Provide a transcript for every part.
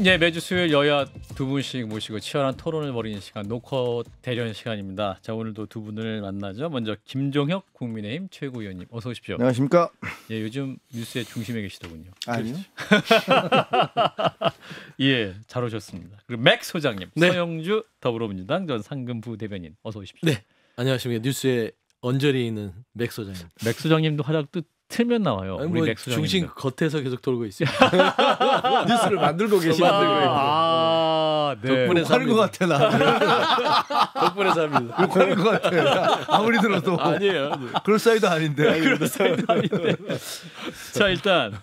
네 매주 수요일 여야 두 분씩 모시고 치열한 토론을 벌이는 시간 노컷 대련 시간입니다. 자, 오늘도 두 분을 만나죠. 먼저 김종혁 국민의힘 최고위원님 어서 오십시오. 안녕하십니까? 예, 요즘 뉴스의 중심에 계시더군요. 아니요. 예, 잘 오셨습니다. 그리고 맥 소장님, 네. 서영주 더불어민주당 전 상금부 대변인 어서 오십시오. 네. 안녕하십니까? 뉴스에 언저리 있는 맥 소장님. 맥 소장님도 화장 뜻 틀면 나와요. 아니, 뭐 중심 겉에서 계속 돌고 있어요. 뉴스를 만들고 계시는 거예요. 아, 네. 덕분에 화는것 같아 나. 덕분에 삽니다. 화를 것 같아. 아무리 들어도 아니에요. 아니에요. 그럴 사이도 아닌데. 아니, 그럴 사이도 아닌데. 자 일단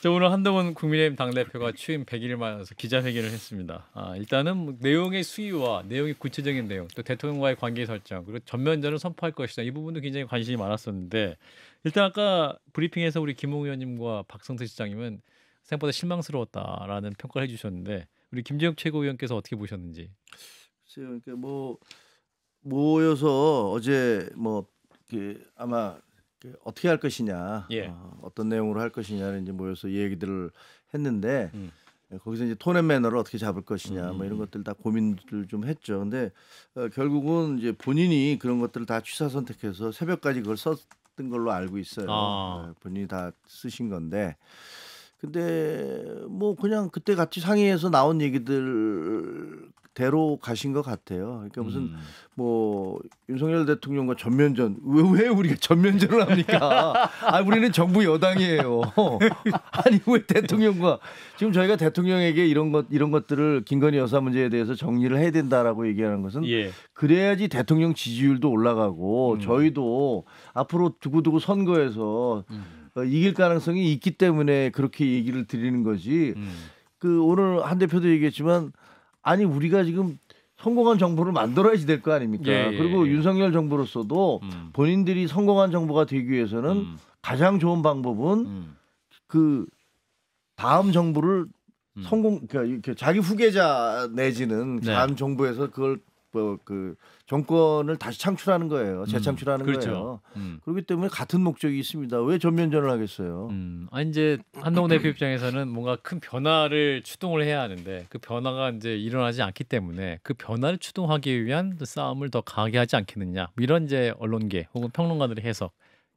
자, 오늘 한동훈 국민의힘 당대표가 취임 100일 만에서 기자회견을 했습니다. 아, 일단은 뭐 내용의 수위와 내용의 구체적인 내용, 또 대통령과의 관계 설정, 그리고 전면전을 선포할 것이다. 이 부분도 굉장히 관심이 많았었는데 일단 아까 브리핑에서 우리 김홍 의원님과 박성태 시장님은 생각보다 실망스러웠다라는 평가를 해주셨는데 우리 김재욱 최고위원께서 어떻게 보셨는지? 글쎄요, 그러니까 뭐 모여서 어제 뭐 아마 그 어떻게 할 것이냐, 예. 어, 떤 내용으로 할 것이냐는 이제 모여서 얘기들을 했는데 음. 예, 거기서 이제 톤의 매너를 어떻게 잡을 것이냐, 음. 뭐 이런 음. 것들 다 고민들 좀 했죠. 근데 어, 결국은 이제 본인이 그런 것들을 다 취사 선택해서 새벽까지 그걸 썼던 걸로 알고 있어요. 아. 예, 본인이 다 쓰신 건데. 근데 뭐 그냥 그때 같이 상의해서 나온 얘기들 대로 가신 것 같아요. 그러니까 무슨 음. 뭐 윤석열 대통령과 전면전 왜, 왜 우리가 전면전을 합니까? 아 우리는 정부 여당이에요. 아니 왜 대통령과 지금 저희가 대통령에게 이런 것 이런 것들을 김건희 여사 문제에 대해서 정리를 해야 된다라고 얘기하는 것은 예. 그래야지 대통령 지지율도 올라가고 음. 저희도 앞으로 두고두고 선거에서 음. 어, 이길 가능성이 있기 때문에 그렇게 얘기를 드리는 거지. 음. 그 오늘 한 대표도 얘기했지만 아니 우리가 지금 성공한 정부를 만들어야지 될 거 아닙니까? 예, 예, 그리고 예. 윤석열 정부로서도 음. 본인들이 성공한 정부가 되기 위해서는 음. 가장 좋은 방법은 음. 그 다음 정부를 음. 성공 그러니까 자기 후계자 내지는 네. 다음 정부에서 그걸 뭐그 정권을 다시 창출하는 거예요. 음, 재창출하는 음, 그렇죠. 거예요. 음. 그렇기 때문에 같은 목적이 있습니다. 왜 전면전을 하겠어요? 음. 아 이제 한동훈 그 대표 입장에서는 뭔가 큰 변화를 추동을 해야 하는데 그 변화가 이제 일어나지 않기 때문에 그 변화를 추동하기 위한 싸움을 더 강하게 하지 않겠느냐 뭐 이런 이제 언론계 혹은 평론가들의 해석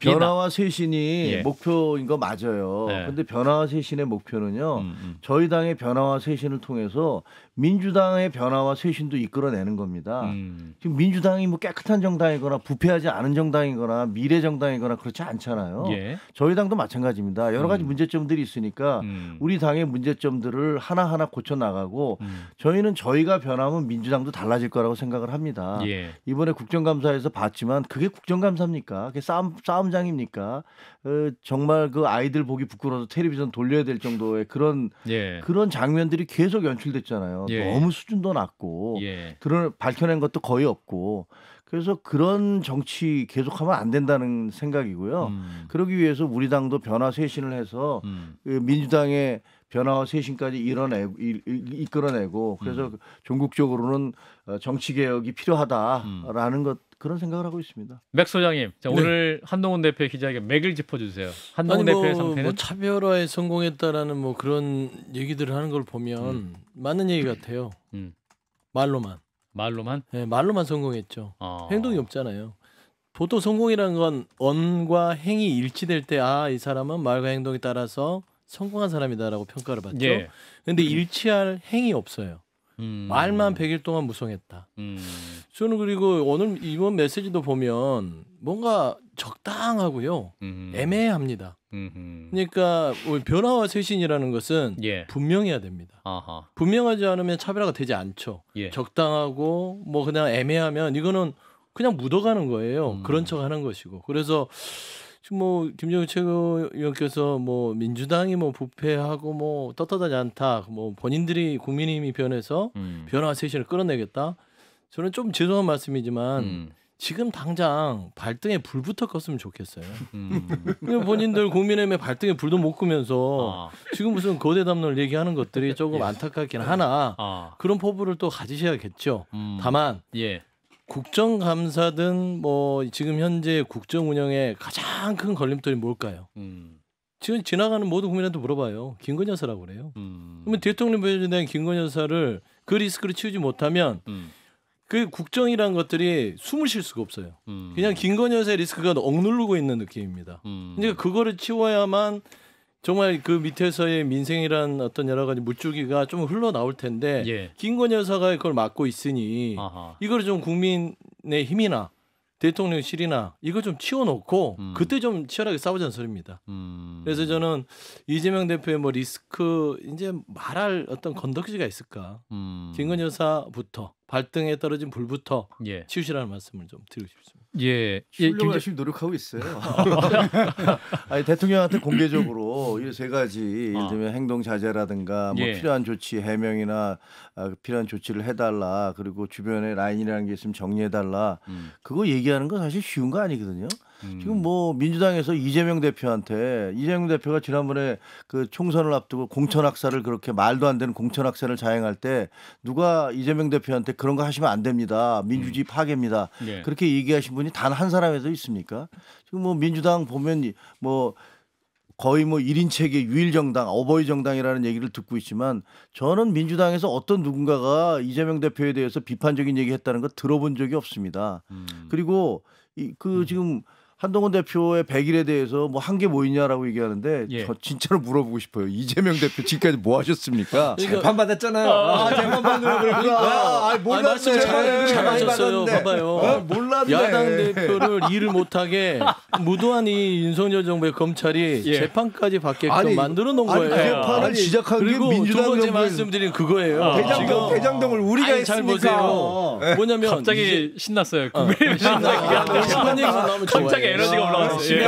예. 변화와 쇄신이 예. 목표인 거 맞아요. 네. 근데 변화와 쇄신의 목표는요. 음, 음. 저희 당의 변화와 쇄신을 통해서 민주당의 변화와 쇄신도 이끌어내는 겁니다. 음. 지금 민주당이 뭐 깨끗한 정당이거나 부패하지 않은 정당이거나 미래 정당이거나 그렇지 않잖아요. 예. 저희 당도 마찬가지입니다. 여러 가지 음. 문제점들이 있으니까 음. 우리 당의 문제점들을 하나하나 고쳐 나가고 음. 저희는 저희가 변하면 민주당도 달라질 거라고 생각을 합니다. 예. 이번에 국정감사에서 봤지만 그게 국정감사입니까? 그게 싸움 싸움 현장입니까? 어, 정말 그 아이들 보기 부끄러워서 텔레비전 돌려야 될 정도의 그런 예. 그런 장면들이 계속 연출됐잖아요. 예. 너무 수준도 낮고 예. 드러 밝혀낸 것도 거의 없고 그래서 그런 정치 계속하면 안 된다는 생각이고요. 음. 그러기 위해서 우리 당도 변화 쇄신을 해서 음. 그 민주당의 변화와 쇄신까지 이뤄내고 이끌어내고 그래서 음. 전국적으로는 그 어, 정치 개혁이 필요하다라는 음. 것 그런 생각을 하고 있습니다. 맥 소장님, 자, 네. 오늘 한동훈 대표 기자에게 맥을 짚어주세요. 한동훈 뭐, 대표의 상태는 뭐 차별화에 성공했다라는 뭐 그런 얘기들을 하는 걸 보면 음. 맞는 얘기 같아요. 음. 말로만. 말로만? 네, 말로만 성공했죠. 어. 행동이 없잖아요. 보통 성공이라는 건 언과 행이 일치될 때아이 사람은 말과 행동에 따라서 성공한 사람이다라고 평가를 받죠. 예. 근데 일치할 행이 없어요. 음. 말만 100일 동안 무성했다. 음. 저는 그리고 오늘 이번 메시지도 보면 뭔가 적당하고요. 음 애매합니다. 음흠. 그러니까 변화와 쇄신이라는 것은 예. 분명해야 됩니다. 아하. 분명하지 않으면 차별화가 되지 않죠. 예. 적당하고 뭐 그냥 애매하면 이거는 그냥 묻어가는 거예요. 음. 그런 척 하는 것이고. 그래서 지금 뭐 김정일 최고위원께서 뭐 민주당이 뭐 부패하고 뭐 떳떳하지 않다, 뭐 본인들이 국민의힘이 변해서 음. 변화 세신을 끌어내겠다. 저는 좀 죄송한 말씀이지만 음. 지금 당장 발등에 불 붙었었으면 좋겠어요. 음. 본인들 국민의힘에 발등에 불도 못 끄면서 아. 지금 무슨 거대 담론을 얘기하는 것들이 조금 예. 안타깝긴 하나 아. 그런 포부를 또 가지셔야겠죠. 음. 다만 예. 국정감사든 뭐 지금 현재 국정 운영에 가장 큰 걸림돌이 뭘까요? 음. 지금 지나가는 모든 국민한테 물어봐요. 김건희 여사라고 그래요. 음. 그러면 대통령 변호사에 대한 김건희 여사를 그 리스크를 치우지 못하면 음. 그 국정이란 것들이 숨을 쉴 수가 없어요. 음. 그냥 김건희 여사의 리스크가 억누르고 있는 느낌입니다. 음. 이 그러니까 그거를 치워야만 정말 그 밑에서의 민생이란 어떤 여러 가지 물줄기가 좀 흘러나올 텐데 예. 김건희 여사가 그걸 맡고 있으니 아하. 이걸 좀 국민의 힘이나 대통령실이나 이걸좀 치워놓고 음. 그때 좀 치열하게 싸우자는 소리입니다. 음. 그래서 저는 이재명 대표의 뭐 리스크 이제 말할 어떤 건덕지가 있을까? 음. 김건희 여사부터 발등에 떨어진 불부터 예. 치우시라는 말씀을 좀 드리고 싶습니다. 예, 훌륭 예, 굉장 열심히 노력하고 있어요. 아니, 대통령한테 공개적으로 이 세 가지 예를 어. 들면 행동 자제라든가 뭐 예. 필요한 조치 해명이나 아, 필요한 조치를 해달라 그리고 주변에 라인이라는 게 있으면 정리해달라 음. 그거 얘기하는 건 사실 쉬운 거 아니거든요. 음. 지금 뭐 민주당에서 이재명 대표한테 이재명 대표가 지난번에 그 총선을 앞두고 공천 학살을 그렇게 말도 안 되는 공천 학살을 자행할 때 누가 이재명 대표한테 그런 거 하시면 안 됩니다. 민주주의 음. 파괴입니다. 네. 그렇게 얘기하신 분이 단 한 사람에도 있습니까? 지금 뭐 민주당 보면 뭐 거의 뭐 1인 체계 유일 정당, 어버이 정당이라는 얘기를 듣고 있지만 저는 민주당에서 어떤 누군가가 이재명 대표에 대해서 비판적인 얘기했다는 거 들어본 적이 없습니다. 음. 그리고 이, 그 음. 지금 한동훈 대표의 100일에 대해서 뭐 한 게 뭐 있냐라고 얘기하는데 예. 저 진짜로 물어보고 싶어요. 이재명 대표 지금까지 뭐 하셨습니까? 재판 받았잖아요. 아, 재판 받으러 그러니까. 아, 몰랐어요. 아, 잘, 잘, 잘 받았어요. 봐봐요. 어? 몰 야당 예. 대표를 일을 못하게 무도한 이 윤석열 정부의 검찰이 예. 재판까지 받게끔 만들어 놓은 거예요. 재판을 시작한 게 민주당 두 번째 말씀드린 그거예요. 아. 대장동, 대장동을 우리가 아니, 잘 보세요. 네. 뭐냐면 갑자기 신났어요. 어, 국민의 심판 아, 나오면 갑자기 에너지가 아, 올라왔어요.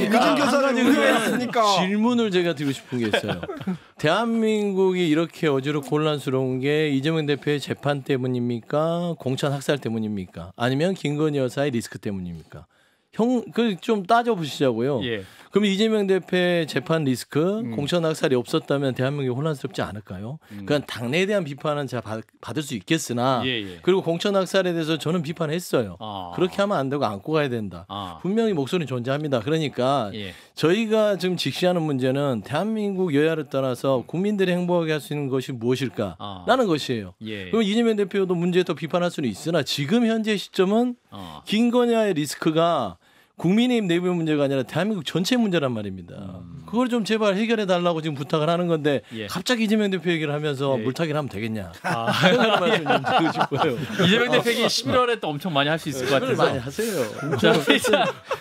유진 교사는 우리였으니까 질문을 제가 드리고 싶은 게 있어요. 대한민국이 이렇게 어지럽고 혼란스러운 게 이재명 대표의 재판 때문입니까? 공천 학살 때문입니까? 아니면 김건 여사의 리스크 때문입니까? 형, 그 좀 따져보시자고요. 예. 그럼 이재명 대표의 재판 리스크, 음. 공천 학살이 없었다면 대한민국이 혼란스럽지 않을까요? 음. 그러 당내에 대한 비판은 잘 받을 수 있겠으나 예, 예. 그리고 공천 학살에 대해서 저는 비판했어요. 아. 그렇게 하면 안 되고 안고 가야 된다. 아. 분명히 목소리는 존재합니다. 그러니까 예. 저희가 지금 직시하는 문제는 대한민국 여야를 따라서 국민들이 행복하게 할 수 있는 것이 무엇일까라는 아. 것이에요. 예. 그럼 이재명 대표도 문제에 더 비판할 수는 있으나 지금 현재 시점은 어. 김건희의 리스크가 국민의힘 내부의 문제가 아니라 대한민국 전체 의 문제란 말입니다. 음. 그걸 좀 제발 해결해 달라고 지금 부탁을 하는 건데 예. 갑자기 이재명 대표 얘기를 하면서 예. 물타기를 하면 되겠냐. 아. 생각하는 말좀 드리고 싶어요. 이재명 아. 대표 얘 11월에 또 엄청 많이 할 수 있을 것 같아서. 많이 하세요.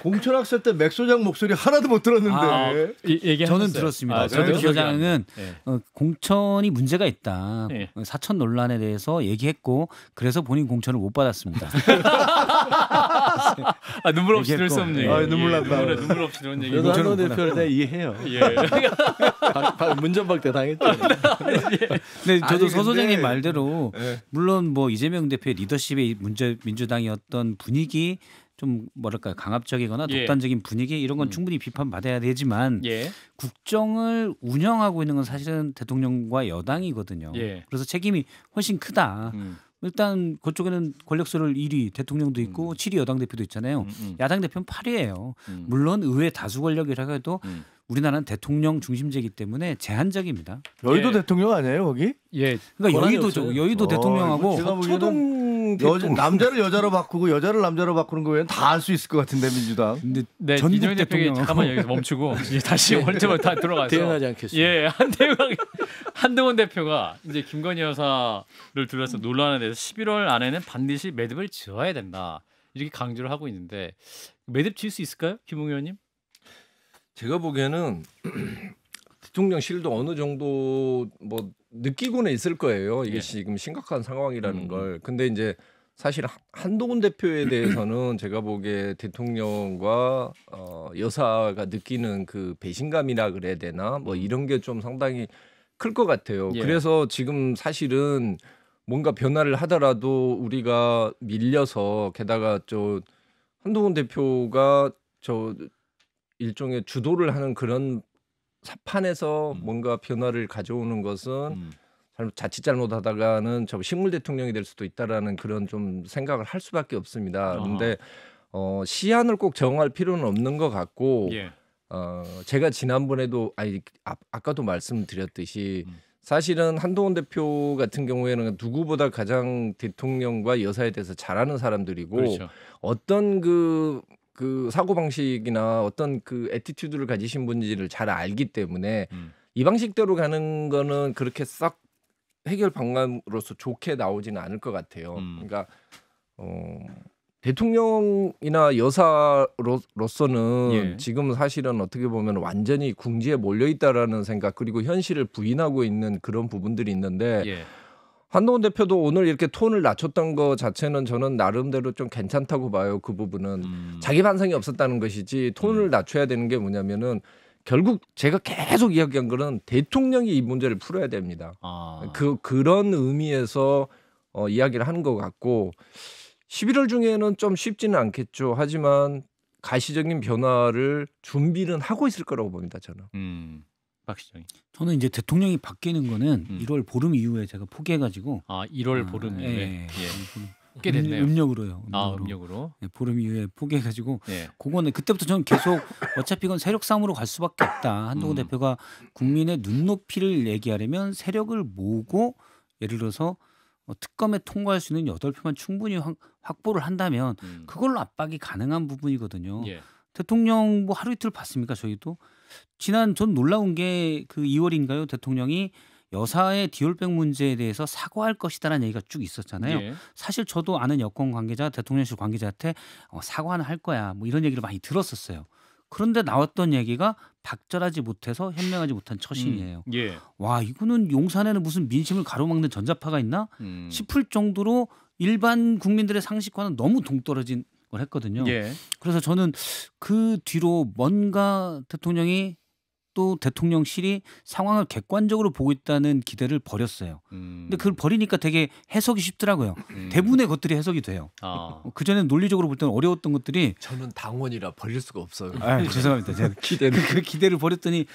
공천 학살 때 맥소장 목소리 하나도 못 들었는데. 아, 어, 얘기 저는 들었습니다. 아, 저도 소장은 네. 어, 공천이 문제가 있다. 네. 사천 논란에 대해서 얘기했고 그래서 본인 공천을 못 받았습니다. 아, 눈물 없이 들수 없는 좋은 아, 얘기. 아, 눈물 예, 난다. 눈물에 눈물 없이 이런 얘기. 그래서 한노 대표를 내가 이해해요. 예. 문전박대 당했죠. 근 아, 네. 네, 저도 서 소장님 말대로 예. 물론 뭐 이재명 대표의 리더십의 문제 민주당이 었던 분위기 좀 뭐랄까 강압적이거나 예. 독단적인 예. 분위기 이런 건 음. 충분히 비판받아야 되지만 예. 국정을 운영하고 있는 건 사실은 대통령과 여당이거든요. 예. 그래서 책임이 훨씬 크다. 음. 일단 그쪽에는 권력수를 1위 대통령도 음. 있고 음. 7위 여당 대표도 있잖아요. 음음. 음. 야당 대표는 8위예요. 음. 물론 의회 다수 권력이라 해도 음. 우리나라는 대통령 중심제이기 때문에 제한적입니다. 여의도 예. 대통령 아니에요 거기? 예. 그러니까 여의도죠. 여의도 어, 대통령하고 초동 여자, 남자를 여자로 바꾸고 여자를 남자로 바꾸는 거 외에는 다 할 수 있을 것 같은데 민주당. 근데 네, 전국 대통령 잠깐만 여기서 멈추고 다시 원점으로 예. 다 들어가서 대응하지 않겠습니다. 예, 한 대응하게. 한동훈 대표가 이제 김건희 여사를 둘러싸 논란에 대해서 11월 안에는 반드시 매듭을 지어야 된다 이렇게 강조를 하고 있는데 매듭 지을 수 있을까요, 김웅 의원님? 제가 보기에는 대통령실도 어느 정도 뭐 느끼고는 있을 거예요. 이게 예. 지금 심각한 상황이라는 음. 걸. 근데 이제 사실 한동훈 대표에 대해서는 제가 보기에 대통령과 어, 여사가 느끼는 그 배신감이라 그래야 되나 뭐 이런 게 좀 상당히 클것 같아요. 예. 그래서 지금 사실은 뭔가 변화를 하더라도 우리가 밀려서 게다가 저 한동훈 대표가 저 일종의 주도를 하는 그런 사판에서 음. 뭔가 변화를 가져오는 것은 음. 자칫 잘못하다가는 저 식물 대통령이 될 수도 있다라는 그런 좀 생각을 할 수밖에 없습니다. 그런데 어, 시안을꼭 정할 필요는 없는 것 같고 예. 어 제가 지난번에도 아니 아, 아까도 말씀드렸듯이 음. 사실은 한동훈 대표 같은 경우에는 누구보다 가장 대통령과 여사에 대해서 잘하는 사람들이고 그렇죠. 어떤 그그 사고 방식이나 어떤 그 에티튜드를 가지신 분인지를 잘 알기 때문에 음. 이 방식대로 가는 거는 그렇게 싹 해결 방안으로서 좋게 나오지는 않을 것 같아요. 음. 그러니까 어 대통령이나 여사로서는 예. 지금 사실은 어떻게 보면 완전히 궁지에 몰려 있다라는 생각 그리고 현실을 부인하고 있는 그런 부분들이 있는데 예. 한동훈 대표도 오늘 이렇게 톤을 낮췄던 거 자체는 저는 나름대로 좀 괜찮다고 봐요. 그 부분은 음. 자기 반성이 없었다는 것이지 톤을 음. 낮춰야 되는 게 뭐냐면은 결국 제가 계속 이야기한 거는 대통령이 이 문제를 풀어야 됩니다. 아. 그 그런 의미에서 어, 이야기를 하는 것 같고 11월 중에는 좀 쉽지는 않겠죠. 하지만 가시적인 변화를 준비는 하고 있을 거라고 봅니다. 저는. 음. 박시장님 저는 이제 대통령이 바뀌는 거는 음. 1월 보름 이후에 제가 포기해가지고. 아 1월 아, 보름 예, 이후에. 예. 예. 예. 꽤 음, 됐네요. 음, 력으로요 음력으로. 아 음력으로. 네, 보름 이후에 포기해가지고. 예. 그거는 그때부터 저는 계속 어차피 이건 세력 싸움으로 갈 수밖에 없다. 한동훈 음. 대표가 국민의 눈높이를 얘기하려면 세력을 모으고 예를 들어서 어, 특검에 통과할 수 있는 여덟 표만 충분히 확보를 한다면 음. 그걸로 압박이 가능한 부분이거든요. 예. 대통령 뭐 하루 이틀 봤습니까 저희도 지난 전 놀라운 게 그 2월인가요 대통령이 여사의 디올백 문제에 대해서 사과할 것이다라는 얘기가 쭉 있었잖아요. 예. 사실 저도 아는 여권 관계자, 대통령실 관계자한테 어, 사과는 할 거야 뭐 이런 얘기를 많이 들었었어요. 그런데 나왔던 얘기가 박절하지 못해서 현명하지 못한 처신이에요. 음, 예. 와 이거는 용산에는 무슨 민심을 가로막는 전자파가 있나 음. 싶을 정도로 일반 국민들의 상식과는 너무 동떨어진 걸 했거든요. 예. 그래서 저는 그 뒤로 뭔가 대통령이 또 대통령실이 상황을 객관적으로 보고 있다는 기대를 버렸어요. 음. 근데 그걸 버리니까 되게 해석이 쉽더라고요. 음. 대부분의 것들이 해석이 돼요. 아. 그 전에 논리적으로 볼 때는 어려웠던 것들이 저는 당원이라 버릴 수가 없어요. 아, 죄송합니다. 제가 기대는 그, 그, 기대를 버렸더니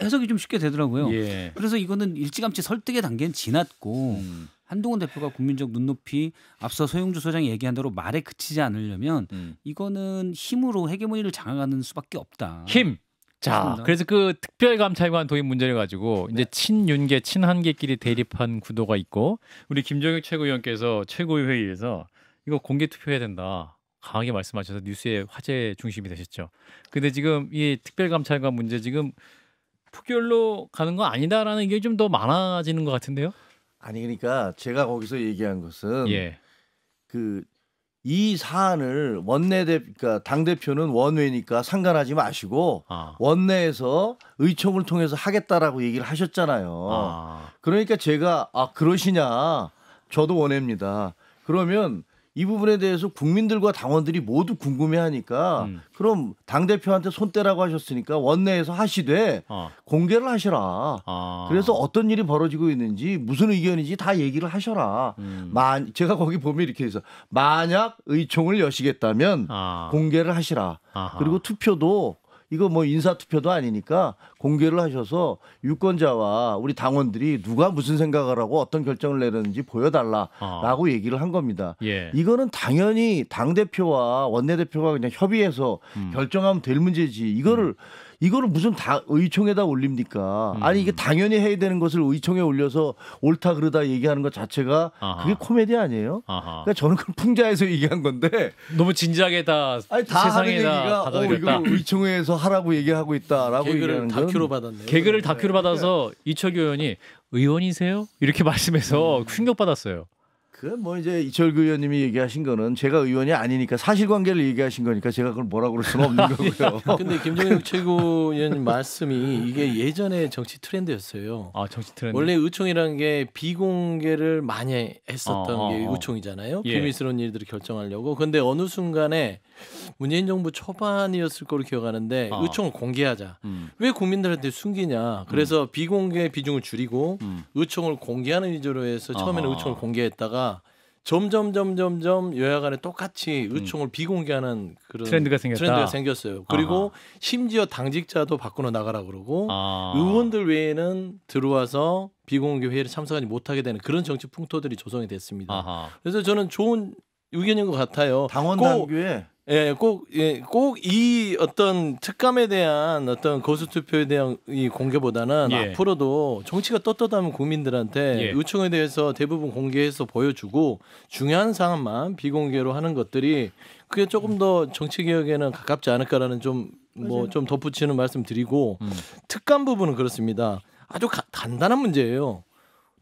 해석이 좀 쉽게 되더라고요. 예. 그래서 이거는 일찌감치 설득의 단계는 지났고 음. 한동훈 대표가 국민적 눈높이 앞서 소영주 소장이 얘기한 대로 말에 그치지 않으려면 음. 이거는 힘으로 헤계문의를 장악하는 수밖에 없다. 힘. 자, 그래서 그 특별감찰관 도입 문제를 가지고 이제 네. 친윤계 친한계끼리 음. 대립한 구도가 있고 우리 김종혁 최고위원께서 최고위회의에서 이거 공개 투표해야 된다. 강하게 말씀하셔서 뉴스의 화제 중심이 되셨죠. 근데 지금 이 특별감찰관 문제 지금 푸결로 가는 거 아니다라는 게 좀 더 많아지는 것 같은데요. 아니 그러니까 제가 거기서 얘기한 것은 예. 그이 사안을 원내대 그러니까 당 대표는 원외니까 상관하지 마시고 아. 원내에서 의총을 통해서 하겠다라고 얘기를 하셨잖아요. 아. 그러니까 제가 아 그러시냐 저도 원외입니다. 그러면 이 부분에 대해서 국민들과 당원들이 모두 궁금해하니까 음. 그럼 당 대표한테 손대라고 하셨으니까 원내에서 하시되 어. 공개를 하셔라. 아. 그래서 어떤 일이 벌어지고 있는지 무슨 의견인지 다 얘기를 하셔라. 음. 만 제가 거기 보면 이렇게 해서 만약 의총을 여시겠다면 아. 공개를 하시라. 아하. 그리고 투표도 이거 뭐 인사투표도 아니니까 공개를 하셔서 유권자와 우리 당원들이 누가 무슨 생각을 하고 어떤 결정을 내렸는지 보여달라라고 아. 얘기를 한 겁니다. 예. 이거는 당연히 당대표와 원내대표가 그냥 협의해서 음. 결정하면 될 문제지 이거를 음. 이거는 무슨 다 의총에다 올립니까? 음. 아니 이게 음. 당연히 해야 되는 것을 의총에 올려서 옳다 그러다 얘기하는 것 자체가 아하. 그게 코미디 아니에요? 아하. 그러니까 저는 그풍자해서 얘기한 건데 너무 진지하게 다 아니 다 세상에 얘기가 어, 이거 의총에서 하라고 얘기하고 있다라고 개그를 다큐로 받았네. 개그를 다큐로 네. 받아서 네. 이철규 의원이 의원이세요? 이렇게 말씀해서 음. 충격받았어요. 그뭐 이제 이철규 의원님이 얘기하신 거는 제가 의원이 아니니까 사실관계를 얘기하신 거니까 제가 그걸 뭐라 그럴 수는 없는 거고요. 근데 김종인 최고위원 님 말씀이 이게 예전에 정치 트렌드였어요. 아 정치 트렌드. 원래 의총이라는 게 비공개를 많이 했었던 아, 아, 아. 게 어. 의총이잖아요. 예. 비밀스러운 일들을 결정하려고. 근데 어느 순간에 문재인 정부 초반이었을 걸로 기억하는데 어. 의총을 공개하자. 음. 왜 국민들한테 숨기냐. 그래서 음. 비공개 비중을 줄이고 음. 의총을 공개하는 위주로 해서 처음에는 어. 의총을 공개했다가 점점 점점 점 여야 간에 똑같이 음. 의총을 음. 비공개하는 그런 트렌드가 생겼다. 트렌드가 생겼어요. 그리고 아 심지어 당직자도 바꾸러 나가라 그러고 아. 의원들 외에는 들어와서 비공개 회의를 참석하지 못하게 되는 그런 정치 풍토들이 조성이 됐습니다. 아하. 그래서 저는 좋은 의견인 것 같아요. 당원 당규에 예, 꼭, 예, 꼭 이 어떤 특감에 대한 어떤 거수투표에 대한 이 공개보다는 예. 앞으로도 정치가 떳떳하면 국민들한테 예. 의총에 대해서 대부분 공개해서 보여주고 중요한 사항만 비공개로 하는 것들이 그게 조금 더 정치개혁에는 가깝지 않을까라는 좀 뭐좀 뭐 덧붙이는 말씀 드리고 음. 특감 부분은 그렇습니다. 아주 가, 간단한 문제예요.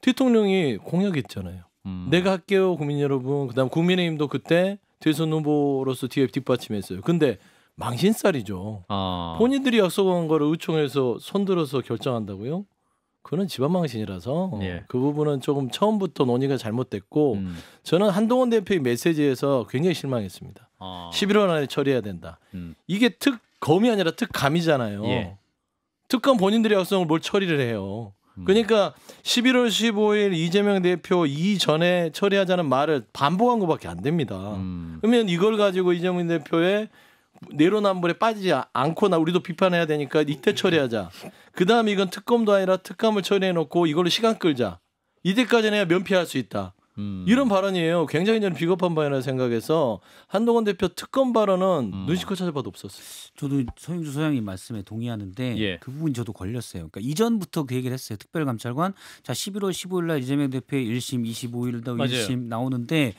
대통령이 공약했잖아요. 음. 내가 할게요, 국민 여러분. 그 다음 국민의힘도 그때 대선 후보로서 뒤에 뒷받침했어요. 근데 망신살이죠. 아. 본인들이 약속한 거를 의총에서 손들어서 결정한다고요? 그는 집안 망신이라서 예. 그 부분은 조금 처음부터 논의가 잘못됐고 음. 저는 한동훈 대표의 메시지에서 굉장히 실망했습니다. 아. 11월 안에 처리해야 된다. 음. 이게 특검이 아니라 특감이잖아요. 예. 특검 본인들이약속한걸뭘 처리를 해요. 음. 그러니까 11월 15일 이재명 대표 이전에 처리하자는 말을 반복한 것밖에 안 됩니다. 음. 그러면 이걸 가지고 이재명 대표의 내로남불에 빠지지 아, 않고 나 우리도 비판해야 되니까 이때 처리하자. 그다음 에 이건 특검도 아니라 특감을 처리해 놓고 이걸로 시간 끌자. 이때까지는 야 면피할 수 있다. 음. 이런 발언이에요. 굉장히 저는 비겁한 발언이 생각해서 한동훈 대표 특검 발언은 음. 눈시껏 찾아봐도 없었어요. 저도 서영주 소장님 말씀에 동의하는데 예. 그 부분 저도 걸렸어요. 그러니까 이전부터 그 얘기를 했어요. 특별감찰관 자 11월 15일 날 이재명 대표의 1심, 25일 날 1심 나오는데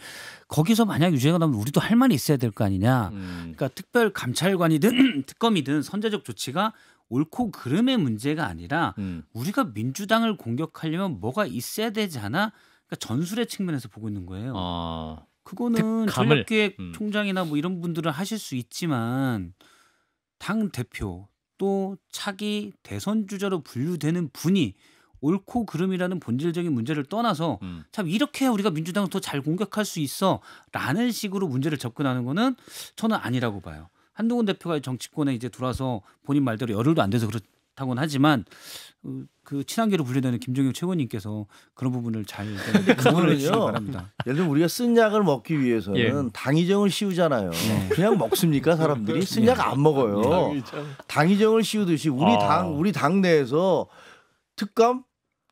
거기서 만약 유죄가 나면 우리도 할 말이 있어야 될 거 아니냐. 음. 그러니까 특별감찰관이든 특검이든 선제적 조치가 옳고 그름의 문제가 아니라 음. 우리가 민주당을 공격하려면 뭐가 있어야 되지 않아? 그러니까 전술의 측면에서 보고 있는 거예요. 어... 그거는 그 전략기획 음. 총장이나 뭐 이런 분들은 하실 수 있지만 당 대표 또 차기 대선 주자로 분류되는 분이 옳고 그름이라는 본질적인 문제를 떠나서 음. 참 이렇게 우리가 민주당을 더 잘 공격할 수 있어라는 식으로 문제를 접근하는 거는 저는 아니라고 봐요. 한동훈 대표가 정치권에 이제 들어와서 본인 말대로 열흘도 안 돼서 그렇 그렇다곤 하지만 어, 그 친한계로 분류되는 김종영 최고님께서 그런 부분을 잘 응원해 주시기 바랍니다. 예를 들면 우리가 쓴 약을 먹기 위해서는 예. 당이정을 씌우잖아요. 네. 그냥 먹습니까 사람들이 쓴 약 안 먹어요. 네. 당이정을 씌우듯이 우리 아. 당 우리 당 내에서 특감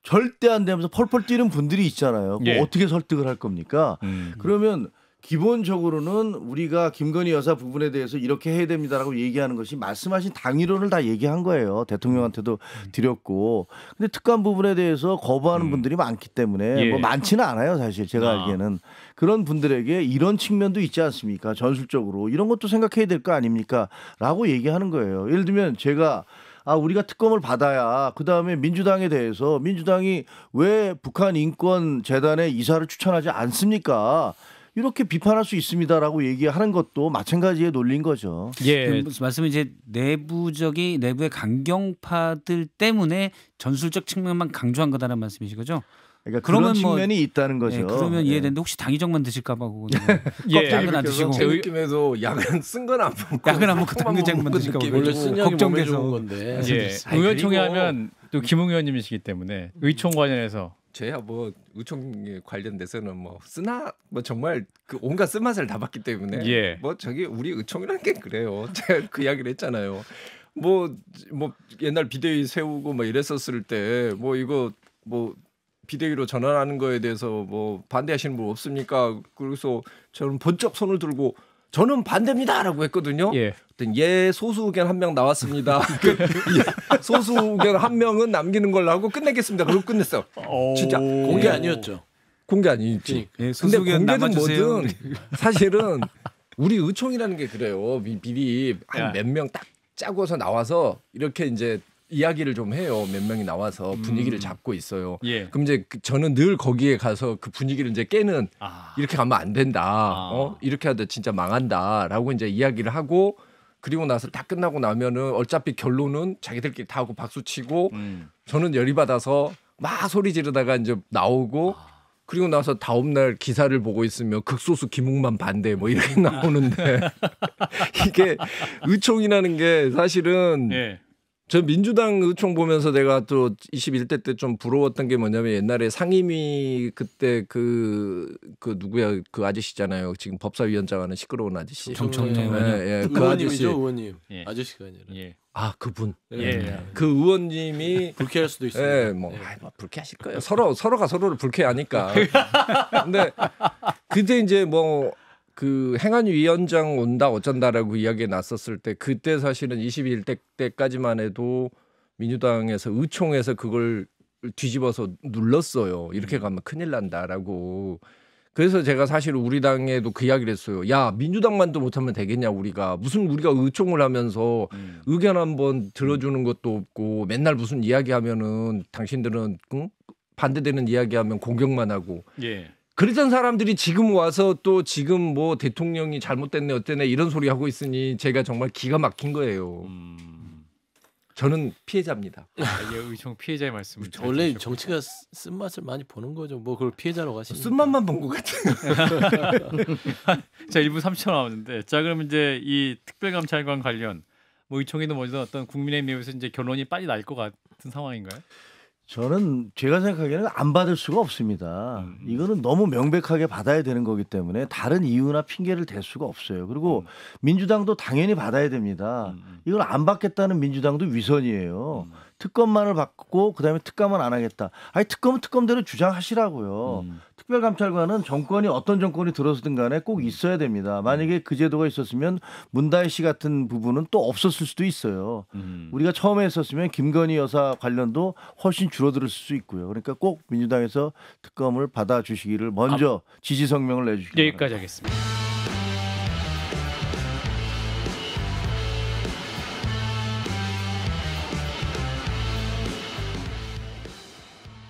절대 안 되면서 펄펄 뛰는 분들이 있잖아요. 뭐 예. 어떻게 설득을 할 겁니까? 음. 그러면 기본적으로는 우리가 김건희 여사 부분에 대해서 이렇게 해야 됩니다라고 얘기하는 것이 말씀하신 당위론을 다 얘기한 거예요. 대통령한테도 드렸고. 근데 특감 부분에 대해서 거부하는 음. 분들이 많기 때문에 뭐 예. 뭐 많지는 않아요, 사실 제가 아. 알기에는. 그런 분들에게 이런 측면도 있지 않습니까? 전술적으로 이런 것도 생각해야 될 거 아닙니까? 라고 얘기하는 거예요. 예를 들면 제가 아, 우리가 특검을 받아야 그 다음에 민주당에 대해서 민주당이 왜 북한 인권 재단의 이사를 추천하지 않습니까? 이렇게 비판할 수 있습니다라고 얘기하는 것도 마찬가지의 논리인 거죠. 예. 그 말씀은 이제 내부적이 내부의 강경파들 때문에 전술적 측면만 강조한 거다라는 말씀이신 거죠? 그러니까 그런 뭐 측면이 뭐, 있다는 네, 거죠. 예, 그러면 이해되는데 혹시 당의정만 드실까 봐 그거는 약은 안 드시고 제 느낌에도 약은 쓴건안 먹고 약은 안 먹고 당의정만 드실까 봐 원래 걱정돼서 건데. 예. 의원총회 하면 또 김웅 의원님이시기 때문에 의총 관련해서 저야 뭐 의총에 관련돼서는 뭐 쓰나 뭐 정말 그 온갖 쓴맛을 다 봤기 때문에 예. 뭐 저기 우리 의총이라는 게 그래요. 제가 그 이야기를 했잖아요. 뭐뭐 뭐 옛날 비대위 세우고 뭐 이랬었을 때 뭐 이거 뭐 비대위로 전환하는 거에 대해서 뭐 반대하시는 분 없습니까? 그래서 저는 번쩍 손을 들고 저는 반대입니다라고 했거든요. 예. 예 소수 의견 한 명 나왔습니다. 그, 예, 소수 의견 한 명은 남기는 걸로 하고 끝내겠습니다. 그리고 끝냈어요. 어. 진짜 공개 예. 아니었죠. 공개 아니지. 그러니까. 예, 근데 공개든 뭐든 사실은 우리 의총이라는 게 그래요. 미, 미리 한 몇 명딱 예. 짜고서 나와서 이렇게 이제 이야기를 좀 해요. 몇 명이 나와서 음. 분위기를 잡고 있어요. 예. 그럼 이제 그 저는 늘 거기에 가서 그 분위기를 이제 깨는 아. 이렇게 가면 안 된다. 아. 어? 이렇게 하다 진짜 망한다라고 이제 이야기를 하고 그리고 나서 다 끝나고 나면은 어차피 결론은 자기들끼리 다 하고 박수 치고 음. 저는 열이 받아서 막 소리 지르다가 이제 나오고 아. 그리고 나서 다음 날 기사를 보고 있으면 극소수 김웅만 반대 뭐 이렇게 나오는데 이게 의총이라는 게 사실은 네. 저 민주당 의총 보면서 내가 또 21대 때 좀 부러웠던 게 뭐냐면 옛날에 상임위 그때 그그 그 누구야 그 아저씨잖아요. 지금 법사위원장 하는 시끄러운 아저씨. 정청래 예, 예. 그 아저씨. 의원님. 예. 아저씨가 그 아니라. 예. 아 그분 예. 예. 예. 그 의원님이 불쾌할 수도 있어요. 예, 뭐, 예. 아이, 불쾌하실 거예요. 서로 서로가 서로를 불쾌하니까. 근데 그때 이제 뭐그 행안위원장 온다 어쩐다라고 이야기 났었을 때 그때 사실은 21대 때까지만 해도 민주당에서 의총에서 그걸 뒤집어서 눌렀어요. 이렇게 음. 가면 큰일 난다라고. 그래서 제가 사실 우리 당에도 그 이야기를 했어요. 야 민주당만도 못하면 되겠냐 우리가 무슨 우리가 의총을 하면서 음. 의견 한번 들어주는 음. 것도 없고 맨날 무슨 이야기하면은 당신들은 응? 반대되는 이야기하면 공격만 하고 예. 그랬던 사람들이 지금 와서 또 지금 뭐 대통령이 잘못됐네 어땠네 이런 소리 하고 있으니 제가 정말 기가 막힌 거예요. 음. 저는 피해자입니다. 아, 예, 의총 피해자의 말씀을 원래 주셨고. 정치가 쓴 맛을 많이 보는 거죠. 뭐 그걸 피해자로 가시 쓴 맛만 본 것 같아요. 자, 1분 3초 남았는데 자 그럼 이제 이 특별감찰관 관련 뭐 의총에도 먼저 어떤 국민의힘에서 이제 결론이 빨리 날 것 같은 상황인가요? 저는 제가 생각하기에는 안 받을 수가 없습니다. 음. 이거는 너무 명백하게 받아야 되는 거기 때문에 다른 이유나 핑계를 댈 수가 없어요. 그리고 음. 민주당도 당연히 받아야 됩니다. 음. 음. 이걸 안 받겠다는 민주당도 위선이에요. 음. 특검만을 받고 그다음에 특감은 안 하겠다. 아니 특검은 특검대로 주장하시라고요. 음. 특별감찰관은 정권이 어떤 정권이 들어서든 간에 꼭 있어야 됩니다. 만약에 그 제도가 있었으면 문다혜 씨 같은 부분은 또 없었을 수도 있어요. 음. 우리가 처음에 했었으면 김건희 여사 관련도 훨씬 줄어들수 있고요. 그러니까 꼭 민주당에서 특검을 받아주시기를 먼저 지지 성명을 내주시기 바랍니다. 여기까지 하겠습니다.